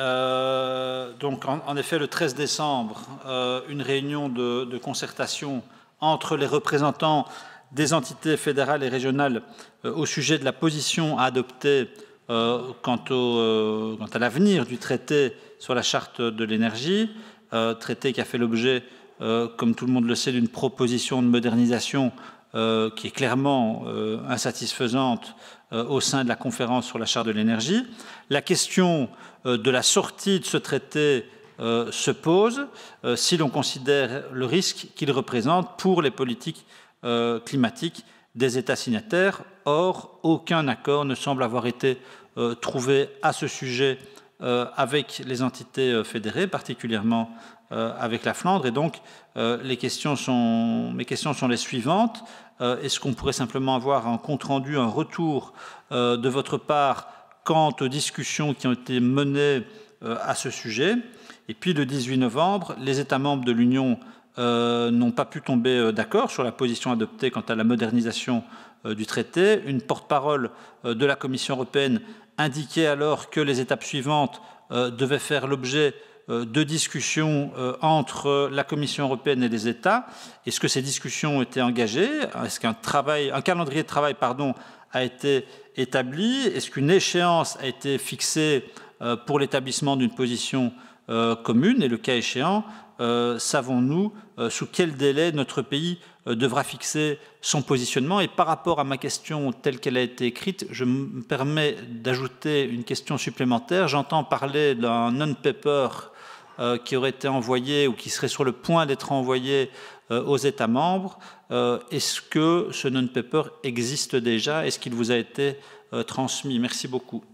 Euh, donc, en, effet, le 13 décembre, euh, une réunion de, concertation entre les représentants des entités fédérales et régionales euh, au sujet de la position à adopter quant, quant, à l'avenir du traité sur la charte de l'énergie, traité qui a fait l'objet, comme tout le monde le sait, d'une proposition de modernisation euh, qui est clairement euh, insatisfaisante euh, au sein de la conférence sur la charte de l'énergie. La question de la sortie de ce traité se pose si l'on considère le risque qu'il représente pour les politiques climatiques des États signataires. Or, aucun accord ne semble avoir été trouvé à ce sujet euh, avec les entités euh, fédérées, particulièrement euh, avec la Flandre. Et donc, les questions sont, mes questions sont les suivantes. Est-ce qu'on pourrait simplement avoir un compte-rendu, un retour de votre part quant aux discussions qui ont été menées à ce sujet Et puis, le 18 novembre, les États membres de l'Union n'ont pas pu tomber d'accord sur la position adoptée quant à la modernisation du traité. Une porte-parole de la Commission européenne indiquait alors que les étapes suivantes euh, devaient faire l'objet euh, de discussions euh, entre la Commission européenne et les États. Est-ce que ces discussions ont été engagées Est-ce qu'un un calendrier de travail pardon, a été établi Est-ce qu'une échéance a été fixée pour l'établissement d'une position commune Et le cas échéant, euh, savons-nous euh, sous quel délai notre pays euh, devra fixer son positionnement Et par rapport à ma question telle qu'elle a été écrite, je me permets d'ajouter une question supplémentaire. J'entends parler d'un non-paper qui aurait été envoyé ou qui serait sur le point d'être envoyé aux États membres. Est-ce que ce non-paper existe déjà Est-ce qu'il vous a été transmis Merci beaucoup.